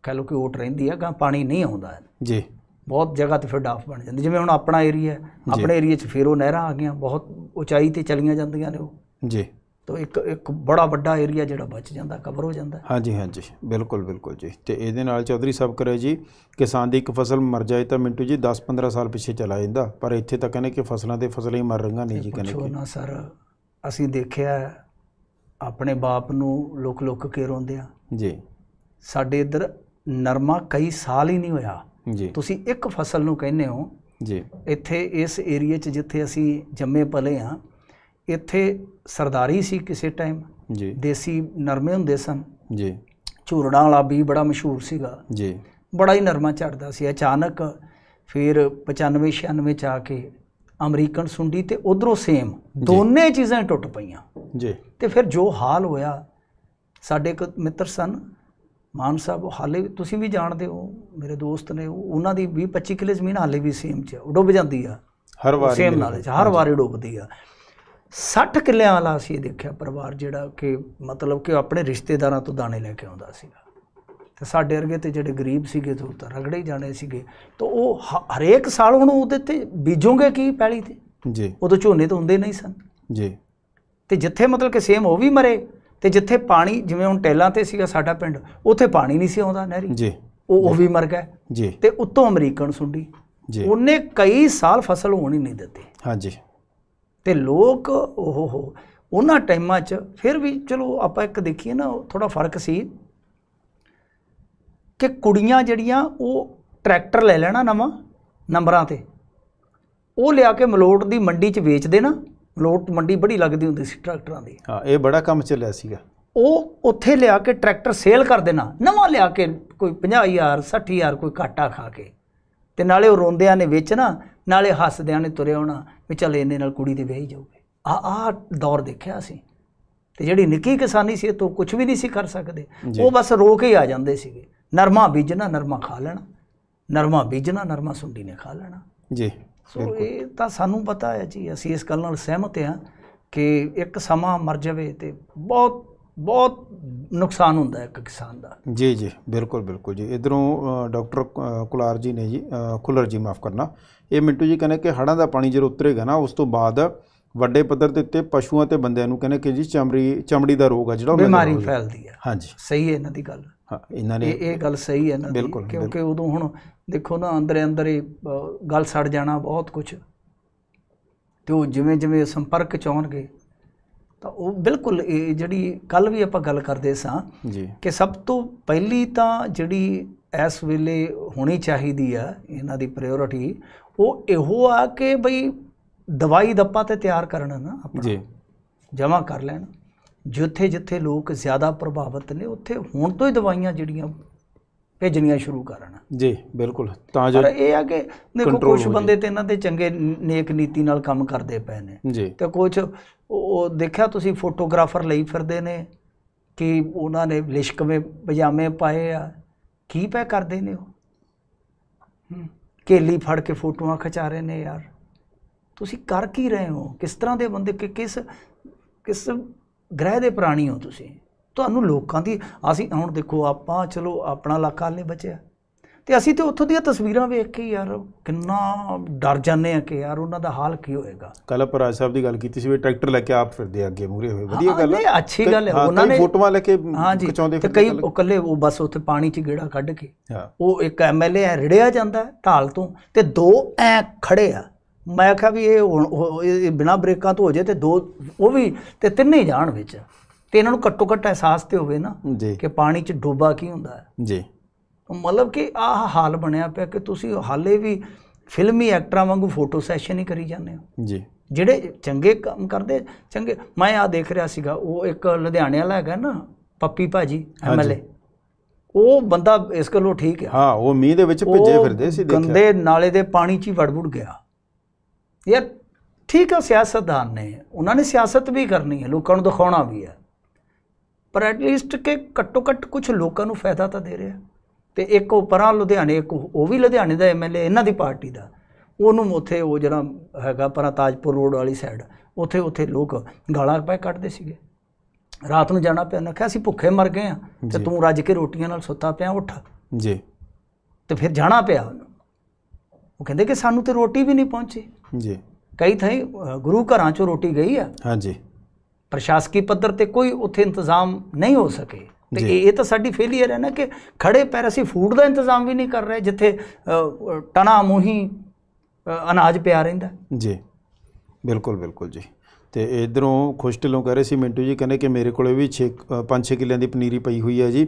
ਕਹ ਲੋ ਕਿ ਓਟ ਰਹਿੰਦੀ ਆ ਗਾ ਪਾਣੀ ਨਹੀਂ ਆਉਂਦਾ ਜੀ ਬਹੁਤ ਜਗ੍ਹਾ ਤੇ ਫਿਰ ਡਾਫ ਬਣ ਜਾਂਦੇ ਜਿਵੇਂ ਹੁਣ ਆਪਣਾ ਏਰੀਆ ਆਪਣੇ ਏਰੀਆ 'ਚ ਫਿਰ ਉਹ ਨਹਿਰਾਂ ਆ ਗਈਆਂ ਬਹੁਤ ਉਚਾਈ ਤੇ ਚਲੀਆਂ ਜਾਂਦੀਆਂ ਨੇ ਉਹ ਜੀ ਤੋ ਇੱਕ ਇੱਕ ਬੜਾ ਵੱਡਾ ਏਰੀਆ ਜਿਹੜਾ ਬਚ ਜਾਂਦਾ ਕਵਰ ਹੋ ਜਾਂਦਾ ਹਾਂਜੀ ਹਾਂਜੀ ਬਿਲਕੁਲ ਬਿਲਕੁਲ ਜੀ ਤੇ ਇਹਦੇ ਨਾਲ ਚੌਧਰੀ ਸਾਹਿਬ ਕਰੇ ਜੀ ਕਿਸਾਨ ਦੀ ਇੱਕ ਫਸਲ ਮਰ ਜਾਏ ਤਾਂ ਮਿੰਟੂ ਜੀ 10-15 ਸਾਲ ਪਿੱਛੇ ਚਲਾ ਜਾਂਦਾ ਪਰ ਇੱਥੇ ਤਾਂ ਕਹਿੰਦੇ ਕਿ ਫਸਲਾਂ ਦੇ ਫਸਲਾਂ ਹੀ ਮਰ ਰਹੀਆਂ ਨਹੀਂ ਜੀ ਕਹਿੰਦੇ ਕਿ ਨਾ ਸਰ ਅਸੀਂ ਦੇਖਿਆ ਆਪਣੇ ਬਾਪ ਨੂੰ ਲੋਕ ਲੋਕ ਕੇ ਰੋਂਦੇ ਆ ਜੀ ਸਾਡੇ ਇੱਧਰ ਨਰਮਾ ਕਈ ਸਾਲ ਹੀ ਨਹੀਂ ਹੋਇਆ ਜੀ ਤੁਸੀਂ ਇੱਕ ਫਸਲ ਨੂੰ ਕਹਿੰਦੇ ਹੋ ਜੀ ਇੱਥੇ ਇਸ ਏਰੀਆ 'ਚ ਜਿੱਥੇ ਅਸੀਂ ਜੰਮੇ ਪਲੇ ਆ ਇੱਥੇ ਸਰਦਾਰੀ ਸੀ ਕਿਸੇ ਟਾਈਮ ਜੀ ਦੇਸੀ ਨਰਮੇ ਹੁੰਦੇ ਸਨ ਜੀ ਝੂਰੜਾਂ ਵਾਲਾ ਵੀ ਬੜਾ ਮਸ਼ਹੂਰ ਸੀਗਾ ਜੀ ਬੜਾ ਹੀ ਨਰਮਾ ਚੜਦਾ ਸੀ ਅਚਾਨਕ ਫਿਰ 95 96 ਚ ਆ ਕੇ ਅਮਰੀਕਨ ਸੁੰਡੀ ਤੇ ਉਧਰੋਂ ਸੇਮ ਦੋਨੇ ਚੀਜ਼ਾਂ ਟੁੱਟ ਪਈਆਂ ਜੀ ਤੇ ਫਿਰ ਜੋ ਹਾਲ ਹੋਇਆ ਸਾਡੇ ਇੱਕ ਮਿੱਤਰ ਸਨ ਮਾਨ ਸਾਹਿਬ ਹਾਲੇ ਤੁਸੀਂ ਵੀ ਜਾਣਦੇ ਹੋ ਮੇਰੇ ਦੋਸਤ ਨੇ ਉਹਨਾਂ ਦੀ 20 25 ਕਿਲੇ ਜ਼ਮੀਨ ਹਾਲੇ ਵੀ ਸੇਮ 'ਚ ਡੁੱਬ ਜਾਂਦੀ ਆ ਹਰ ਵਾਰ ਸੇਮ ਨਾਲੇ 'ਚ ਹਰ ਵਾਰੀ ਡੁੱਬਦੀ ਆ 60 ਕਿੱਲਿਆਂ ਵਾਲਾ ਸੀ ਦੇਖਿਆ ਪਰਿਵਾਰ ਜਿਹੜਾ ਕਿ ਮਤਲਬ ਕਿ ਆਪਣੇ ਰਿਸ਼ਤੇਦਾਰਾਂ ਤੋਂ ਦਾਣੇ ਲੈ ਕੇ ਆਉਂਦਾ ਸੀਗਾ ਤੇ ਸਾਡੇ ਵਰਗੇ ਤੇ ਜਿਹੜੇ ਗਰੀਬ ਸੀਗੇ ਤੋਂ ਤਾਂ ਰਗੜੇ ਜਾਣੇ ਸੀਗੇ ਤਾਂ ਉਹ ਹਰੇਕ ਸਾਲ ਹੁਣ ਉਹਦੇ ਤੇ ਬੀਜੋਗੇ ਕੀ ਪੈਲੀ ਤੇ ਜੀ ਉਦੋਂ ਝੋਨੇ ਤਾਂ ਹੁੰਦੇ ਨਹੀਂ ਸਨ ਜੀ ਤੇ ਜਿੱਥੇ ਮਤਲਬ ਕਿ ਸੇਮ ਉਹ ਵੀ ਮਰੇ ਤੇ ਜਿੱਥੇ ਪਾਣੀ ਜਿਵੇਂ ਹੁਣ ਟੈਲਾਂ ਤੇ ਸੀਗਾ ਸਾਡਾ ਪਿੰਡ ਉੱਥੇ ਪਾਣੀ ਨਹੀਂ ਸੀ ਆਉਂਦਾ ਨਹਿਰੀ ਜੀ ਉਹ ਉਹ ਵੀ ਮਰ ਗਿਆ ਜੀ ਤੇ ਉੱਤੋਂ ਅਮਰੀਕਨ ਸੁੰਡੀ ਜੀ ਉਹਨੇ ਕਈ ਸਾਲ ਫਸਲ ਹੋਣ ਹੀ ਨਹੀਂ ਦਿੱਤੀ ਹਾਂਜੀ ਤੇ ਲੋਕ ਓਹੋ ਉਹਨਾਂ ਟਾਈਮਾਂ 'ਚ ਫਿਰ ਵੀ ਚਲੋ ਆਪਾਂ ਇੱਕ ਦੇਖੀਏ ਨਾ ਥੋੜਾ ਫਰਕ ਸੀ ਕਿ ਕੁੜੀਆਂ ਜਿਹੜੀਆਂ ਉਹ ਟਰੈਕਟਰ ਲੈ ਲੈਣਾ ਨਵਾਂ ਨੰਬਰਾਂ ਤੇ ਉਹ ਲਿਆ ਕੇ ਮਲੋਟ ਦੀ ਮੰਡੀ 'ਚ ਵੇਚ ਦੇਣਾ ਲੋਟ ਮੰਡੀ ਬੜੀ ਲੱਗਦੀ ਹੁੰਦੀ ਸੀ ਟਰੈਕਟਰਾਂ ਦੀ ਹਾਂ ਇਹ ਬੜਾ ਕੰਮ ਚੱਲਿਆ ਸੀਗਾ ਉਹ ਉੱਥੇ ਲਿਆ ਕੇ ਟਰੈਕਟਰ ਸੇਲ ਕਰ ਦੇਣਾ ਨਵਾਂ ਲਿਆ ਕੇ ਕੋਈ 50000 60000 ਕੋਈ ਘਾਟਾ ਖਾ ਕੇ ਤੇ ਨਾਲੇ ਉਹ ਰੋਂਦਿਆਂ ਨੇ ਵੇਚਣਾ ਨਾਲੇ ਹੱਸਦਿਆਂ ਨੇ ਤੁਰੇ ਆਉਣਾ ਵੀ ਚੱਲ ਇਹਨੇ ਨਾਲ ਕੁੜੀ ਦੇ ਹੀ ਜਾਊਗੇ ਆ ਆ ਦੌਰ ਦੇਖਿਆ ਸੀ ਤੇ ਜਿਹੜੀ ਨਿੱਕੀ ਕਿਸਾਨੀ ਸੀ ਇਹ ਤੋਂ ਕੁਝ ਵੀ ਨਹੀਂ ਸੀ ਕਰ ਸਕਦੇ ਉਹ ਬਸ ਰੋ ਕੇ ਆ ਜਾਂਦੇ ਸੀਗੇ ਨਰਮਾ ਬੀਜਣਾ ਨਰਮਾ ਖਾ ਲੈਣਾ ਨਰਮਾ ਬੀਜਣਾ ਨਰਮਾ ਸੁੰਡੀ ਨੇ ਖਾ ਲੈਣਾ ਜੀ ਸੋ ਇਹ ਤਾਂ ਸਾਨੂੰ ਪਤਾ ਹੈ ਜੀ ਅਸੀਂ ਇਸ ਗੱਲ ਨਾਲ ਸਹਿਮਤ ਹਾਂ ਕਿ ਇੱਕ ਸਮਾਂ ਮਰ ਜਾਵੇ ਤੇ ਬਹੁਤ ਬਹੁਤ ਨੁਕਸਾਨ ਹੁੰਦਾ ਹੈ ਇੱਕ ਕਿਸਾਨ ਦਾ ਜੀ ਜੀ ਬਿਲਕੁਲ ਬਿਲਕੁਲ ਜੀ ਇਧਰੋਂ ਡਾਕਟਰ ਕੁਲਾਰ ਜੀ ਨੇ ਜੀ ਕੁਲਰ ਜੀ ਮਾਫ ਕਰਨਾ ਇਹ ਮਿੰਟੂ ਜੀ ਕਹਿੰਦੇ ਕਿ ਹੜਾਂ ਦਾ ਪਾਣੀ ਜਦੋਂ ਉਤਰੇਗਾ ਨਾ ਉਸ ਤੋਂ ਬਾਅਦ ਵੱਡੇ ਪੱਧਰ ਤੇ ਉੱਤੇ ਪਸ਼ੂਆਂ ਤੇ ਬੰਦਿਆਂ ਨੂੰ ਕਹਿੰਦੇ ਕਿ ਜੀ ਚਮੜੀ ਚਮੜੀ ਦਾ ਰੋਗ ਆ ਜਿਹੜਾ ਬਿਮਾਰੀ ਫੈਲਦੀ ਹੈ ਹਾਂਜੀ ਸਹੀ ਹੈ ਇਹਨਾਂ ਦੀ ਗੱਲ ਇਹਨਾਂ ਨੇ ਇਹ ਗੱਲ ਸਹੀ ਹੈ ਨਾ ਕਿਉਂਕਿ ਉਦੋਂ ਹੁਣ ਦੇਖੋ ਨਾ ਅੰਦਰੇ ਅੰਦਰ ਹੀ ਗੱਲ ਸੜ ਜਾਣਾ ਬਹੁਤ ਕੁਝ ਤੇ ਉਹ ਜਿਵੇਂ ਜਿਵੇਂ ਸੰਪਰਕ ਚ ਆਉਣਗੇ ਤਾਂ ਉਹ ਬਿਲਕੁਲ ਇਹ ਜਿਹੜੀ ਕੱਲ ਵੀ ਆਪਾਂ ਗੱਲ ਕਰਦੇ ਸਾਂ ਜੀ ਕਿ ਸਭ ਤੋਂ ਪਹਿਲੀ ਤਾਂ ਜਿਹੜੀ ਇਸ ਵੇਲੇ ਹੋਣੀ ਚਾਹੀਦੀ ਆ ਇਹਨਾਂ ਦੀ ਪ੍ਰਾਇੋਰਟੀ ਉਹ ਇਹੋ ਆ ਕਿ ਬਈ ਦਵਾਈ ਦੱਪਾ ਤੇ ਤਿਆਰ ਕਰਨਾ ਨਾ ਆਪਣਾ ਜੀ ਜਮਾ ਕਰ ਲੈਣਾ ਜਿੱਥੇ ਜਿੱਥੇ ਲੋਕ ਜ਼ਿਆਦਾ ਪ੍ਰਭਾਵਿਤ ਨੇ ਉੱਥੇ ਹੁਣ ਤੋਂ ਹੀ ਦਵਾਈਆਂ ਜਿਹੜੀਆਂ ਭੇਜਣੀਆਂ ਸ਼ੁਰੂ ਕਰਨ ਜੀ ਬਿਲਕੁਲ ਤਾਂ ਜੋ ਪਰ ਇਹ ਆ ਕਿ ਦੇਖੋ ਕੁਝ ਬੰਦੇ ਤੇ ਇਹਨਾਂ ਦੇ ਚੰਗੇ ਨੇਕ ਨੀਤੀ ਨਾਲ ਕੰਮ ਕਰਦੇ ਪਏ ਨੇ ਤੇ ਕੁਝ ਉਹ ਦੇਖਿਆ ਤੁਸੀਂ ਫੋਟੋਗ੍ਰਾਫਰ ਲਈ ਫਿਰਦੇ ਨੇ ਕਿ ਉਹਨਾਂ ਨੇ ਲਿਸ਼ਕਵੇਂ ਪਜਾਮੇ ਪਾਏ ਆ ਕੀ ਪੈ ਕਰਦੇ ਨੇ ਉਹ ਕੇਲੀ ਫੜ ਕੇ ਫੋਟੋਆਂ ਖਿਚਾ ਰਹੇ ਨੇ ਯਾਰ ਤੁਸੀਂ ਕਰ ਕੀ ਰਹੇ ਹੋ ਕਿਸ ਤਰ੍ਹਾਂ ਦੇ ਬੰਦੇ ਕਿ ਕਿਸ ਕਿਸ ਗ੍ਰਹਿ ਦੇ ਪ੍ਰਾਣੀ ਹੋ ਤੁਸੀਂ ਤੁਹਾਨੂੰ ਲੋਕਾਂ ਦੀ ਅਸੀਂ ਹੁਣ ਦੇਖੋ ਆਪਾਂ ਚਲੋ ਆਪਣਾ ਇਲਾਕਾ ਹਲੇ ਬਚਿਆ ਤੇ ਅਸੀਂ ਤੇ ਉੱਥੋਂ ਦੀਆਂ ਤਸਵੀਰਾਂ ਵੇਖ ਕੇ ਯਾਰ ਕਿੰਨਾ ਡਰ ਜਾਂਦੇ ਆ ਕਿ ਯਾਰ ਉਹਨਾਂ ਦਾ ਹਾਲ ਕੀ ਹੋਏਗਾ ਕੱਲ ਪਰਾਜ ਸਾਹਿਬ ਦੀ ਗੱਲ ਕੀਤੀ ਸੀ ਵੀ ਟਰੈਕਟਰ ਲੈ ਕੇ ਆਪ ਫਿਰਦੇ ਅੱਗੇ ਮੂਰੇ ਹੋਏ ਵਧੀਆ ਗੱਲ ਹੈ ਅੱਛੀ ਗੱਲ ਹੈ ਉਹਨਾਂ ਨੇ ਫੋਟੋਆਂ ਲੈ ਕੇ ਖਿਚਾਉਂਦੇ ਤੇ ਕਈ ਇਕੱਲੇ ਉਹ ਬਸ ਉੱਥੇ ਪਾਣੀ 'ਚ ਗੇੜਾ ਕੱਢ ਕੇ ਉਹ ਇੱਕ ਐਮਐਲਏ ਰਿੜਿਆ ਜਾਂਦਾ ਢਾਲ ਤੋਂ ਤੇ ਦੋ ਐ ਖੜੇ ਆ ਮੈਂ ਆਖਿਆ ਵੀ ਇਹ ਹੁਣ ਬਿਨਾ ਬ੍ਰੇਕਾਂ ਤੋਂ ਹੋ ਜੇ ਤੇ ਦੋ ਉਹ ਵੀ ਤੇ ਤਿੰਨੇ ਹੀ ਜਾਣ ਵਿੱਚ ਤੇ ਇਹਨਾਂ ਨੂੰ ਘੱਟੋ ਘੱਟ ਅਹਿਸਾਸ ਤੇ ਹੋਵੇ ਨਾ ਕਿ ਪਾਣੀ 'ਚ ਡੋਬਾ ਕੀ ਹੁੰਦਾ ਹੈ ਜੀ ਮਤਲਬ ਕਿ ਆਹ ਹਾਲ ਬਣਿਆ ਪਿਆ ਕਿ ਤੁਸੀਂ ਹਾਲੇ ਵੀ ਫਿਲਮੀ ਐਕਟਰਾਂ ਵਾਂਗੂ ਫੋਟੋ ਸੈਸ਼ਨ ਹੀ ਕਰੀ ਜਾਂਦੇ ਹੋ ਜੀ ਜਿਹੜੇ ਚੰਗੇ ਕੰਮ ਕਰਦੇ ਚੰਗੇ ਮੈਂ ਆ ਦੇਖ ਰਿਹਾ ਸੀਗਾ ਉਹ ਇੱਕ ਲੁਧਿਆਣੇ ਵਾਲਾ ਹੈਗਾ ਨਾ ਪੱਪੀ ਭਾਜੀ ਐਮਐਲਏ ਉਹ ਬੰਦਾ ਇਸ ਕੋਲੋਂ ਠੀਕ ਹੈ ਹਾਂ ਉਹ ਮੀਂਹ ਦੇ ਵਿੱਚ ਭਿੱਜੇ ਫਿਰਦੇ ਸੀ ਦੇਖਿਆ ਗੰਦੇ ਨਾਲੇ ਦੇ ਪਾਣੀ 'ਚ ਹੀ ਵੜਵੜ ਗਿਆ ਯਾਰ ਠੀਕ ਹੈ ਸਿਆਸਤਦਾਨ ਨੇ ਉਹਨਾਂ ਨੇ ਸਿਆਸਤ ਵੀ ਕਰਨੀ ਹੈ ਲੋਕਾਂ ਨੂੰ ਦਿਖਾਉਣਾ ਵੀ ਹੈ ਪਰ ਐਟ ਲੀਸਟ ਕਿ ਘੱਟੋ ਘੱਟ ਕੁਝ ਲੋਕਾਂ ਨੂੰ ਫਾਇਦਾ ਤਾਂ ਦੇ ਰਿਹਾ ਤੇ ਇੱਕ ਉਪਰਾਂ ਲੁਧਿਆਣੇ ਇੱਕ ਉਹ ਵੀ ਲੁਧਿਆਣੇ ਦਾ ਐਮਐਲਏ ਇਹਨਾਂ ਦੀ ਪਾਰਟੀ ਦਾ ਉਹਨੂੰ ਉਥੇ ਉਹ ਜਿਹੜਾ ਹੈਗਾ ਪਰਾਂ ਤਾਜਪੁਰ ਰੋਡ ਵਾਲੀ ਸਾਈਡ ਉਥੇ ਉਥੇ ਲੋਕ ਗਾਲਾਂ ਪੈ ਕੱਢਦੇ ਸੀਗੇ ਰਾਤ ਨੂੰ ਜਾਣਾ ਪਿਆ ਨਾ ਕਿ ਅਸੀਂ ਭੁੱਖੇ ਮਰ ਗਏ ਆ ਤੇ ਤੂੰ ਰੱਜ ਕੇ ਰੋਟੀਆਂ ਨਾਲ ਸੁੱਤਾ ਪਿਆ ਉੱਠ ਜੀ ਤੇ ਫਿਰ ਜਾਣਾ ਪਿਆ ਉਹ ਕਹਿੰਦੇ ਕਿ ਸਾਨੂੰ ਤੇ ਰੋਟੀ ਵੀ ਨਹੀਂ ਪਹੁੰਚੀ ਜੀ ਕਈ ਥਾਈ ਗੁਰੂ ਘਰਾਂ ਚੋਂ ਰੋਟੀ ਗਈ ਆ ਹਾਂਜੀ ਪ੍ਰਸ਼ਾਸਕੀ ਪੱਧਰ ਤੇ ਕੋਈ ਉੱਥੇ ਇੰਤਜ਼ਾਮ ਨਹੀਂ ਹੋ ਸਕੇ ਤੇ ਇਹ ਤਾਂ ਸਾਡੀ ਫੇਲੀਅਰ ਹੈ ਨਾ ਕਿ ਖੜੇ ਪੈਰ ਅਸੀਂ ਫੂਡ ਦਾ ਇੰਤਜ਼ਾਮ ਵੀ ਨਹੀਂ ਕਰ ਰਹੇ ਜਿੱਥੇ ਟਣਾ ਮੂਹੀ ਅਨਾਜ ਪਿਆ ਰਹਿੰਦਾ ਜੀ ਬਿਲਕੁਲ ਬਿਲਕੁਲ ਜੀ ਤੇ ਇਧਰੋਂ ਖੁਸ਼ਟਲੋਂ ਕਹ ਰਹੇ ਸੀ ਮਿੰਟੂ ਜੀ ਕਹਿੰਦੇ ਕਿ ਮੇਰੇ ਕੋਲੇ ਵੀ 6 5-6 ਕਿੱਲਿਆਂ ਦੀ ਪਨੀਰੀ ਪਈ ਹੋਈ ਹੈ ਜੀ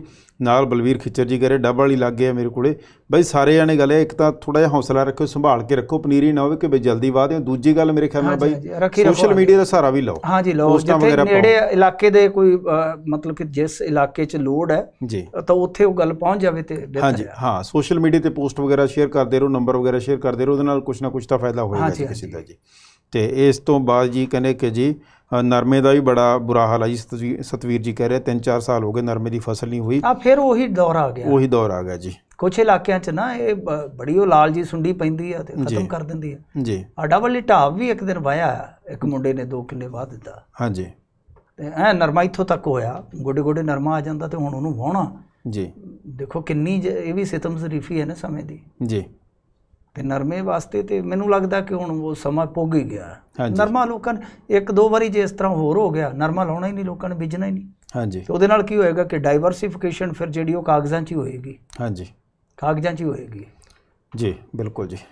ਨਾਲ ਬਲਵੀਰ ਖਿੱਚਰ ਜੀ ਕਹ ਰਹੇ ਡੱਬ ਵਾਲੀ ਲੱਗ ਗਿਆ ਮੇਰੇ ਕੋਲੇ ਬਈ ਸਾਰੇ ਜਾਣੇ ਗੱਲ ਹੈ ਇੱਕ ਤਾਂ ਥੋੜਾ ਜਿਹਾ ਹੌਸਲਾ ਰੱਖੋ ਸੰਭਾਲ ਕੇ ਰੱਖੋ ਪਨੀਰੀ ਨਾ ਹੋਵੇ ਕਿ ਬਈ ਜਲਦੀ ਵਾਦੇ ਦੂਜੀ ਗੱਲ ਮੇਰੇ ਖਿਆਲ ਨਾਲ ਬਈ ਸੋਸ਼ਲ ਮੀਡੀਆ ਦਾ ਸਹਾਰਾ ਵੀ ਲਓ ਹਾਂਜੀ ਲਓ ਜਿੱਥੇ ਨੇੜੇ ਇਲਾਕੇ ਦੇ ਕੋਈ ਮਤਲਬ ਕਿ ਜਿਸ ਇਲਾਕੇ 'ਚ ਲੋੜ ਹੈ ਤਾਂ ਉੱਥੇ ਉਹ ਗੱਲ ਪਹੁੰਚ ਜਾਵੇ ਤੇ ਹਾਂਜੀ ਹਾਂ ਸੋਸ਼ਲ ਮੀਡੀਆ ਤੇ ਪੋਸਟ ਵਗੈਰਾ ਸ਼ੇਅਰ ਕਰਦੇ ਰਹੋ ਨੰਬਰ ਵਗੈਰਾ ਸ਼ੇਅਰ ਕਰਦੇ ਰਹੋ ਉਹਦੇ ਨਾਲ ਕੁਝ ਨਾ ਕੁਝ ਤਾਂ ਫਾਇਦਾ ਹੋਏਗਾ ਕਿਸੇ ਦਾ ਜੀ ਤੇ ਇਸ ਤੋਂ ਬਾਅਦ ਜੀ ਕਹਿੰਦੇ ਕਿ ਜੀ ਨਰਮੇ ਦਾ ਵੀ ਬੜਾ ਬੁਰਾ ਹਾਲ ਹੈ ਜੀ ਸਤਵੀਰ ਜੀ ਕਹਿ ਰਹੇ ਤਿੰਨ ਚਾਰ ਸਾਲ ਹੋ ਗਏ ਨਰਮੇ ਦੀ ਫਸਲ ਨਹੀਂ ਹੋਈ ਆ ਫਿਰ ਉਹੀ ਦੌਰ ਆ ਗਿਆ ਉਹੀ ਦੌਰ ਆ ਗਿਆ ਜੀ ਕੁਝ ਇਲਾਕਿਆਂ 'ਚ ਨਾ ਇਹ ਬੜੀ ਉਹ ਲਾਲ ਜੀ ਸੁੰਡੀ ਪੈਂਦੀ ਆ ਤੇ ਖਤਮ ਕਰ ਦਿੰਦੀ ਆ ਜੀ ਆ ਡਬਲ ਢਾਬ ਵੀ ਇੱਕ ਦਿਨ ਵਾਇਆ ਇੱਕ ਮੁੰਡੇ ਨੇ 2 ਕਿੱਲੇ ਵਾ ਦਿੱਤਾ ਹਾਂਜੀ ਤੇ ਐ ਨਰਮਾ ਇਥੋਂ ਤੱਕ ਹੋਇਆ ਗੋਡੇ ਗੋਡੇ ਨਰਮਾ ਆ ਜਾਂਦਾ ਤੇ ਹੁਣ ਉਹਨੂੰ ਵਾਉਣਾ ਜੀ ਦੇਖੋ ਕਿੰਨੀ ਇਹ ਵੀ ਸਿਤਮ ਜ਼ਰੀਫੀ ਹੈ ਨਾ ਸਮੇਂ ਦੀ ਜੀ ਤੇ ਨਰਮੇ ਵਾਸਤੇ ਤੇ ਮੈਨੂੰ ਲੱਗਦਾ ਕਿ ਹੁਣ ਉਹ ਸਮਾਂ ਪੁੱਗ ਹੀ ਗਿਆ ਨਰਮਾ ਲੋਕਾਂ ਇੱਕ ਦੋ ਵਾਰੀ ਜੇ ਇਸ ਤਰ੍ਹਾਂ ਹੋਰ ਹੋ ਗਿਆ ਨਰਮਾ ਲਾਉਣਾ ਹੀ ਨਹੀਂ ਲੋਕਾਂ ਨੇ ਵਿਜਣਾ ਹੀ ਨਹੀਂ ਹਾਂਜੀ ਤੇ ਉਹਦੇ ਨਾਲ ਕੀ ਹੋਏਗਾ ਕਿ ਡਾਈਵਰਸਿਫਿਕੇਸ਼ਨ ਫਿਰ ਜਿਹੜੀ ਉਹ ਕਾਗਜ਼ਾਂ 'ਚ ਹੀ ਹੋਏਗੀ ਹਾਂਜੀ ਕਾਗਜ਼ਾਂ 'ਚ ਹੀ ਹੋਏਗੀ ਜੀ ਬਿਲਕੁਲ ਜੀ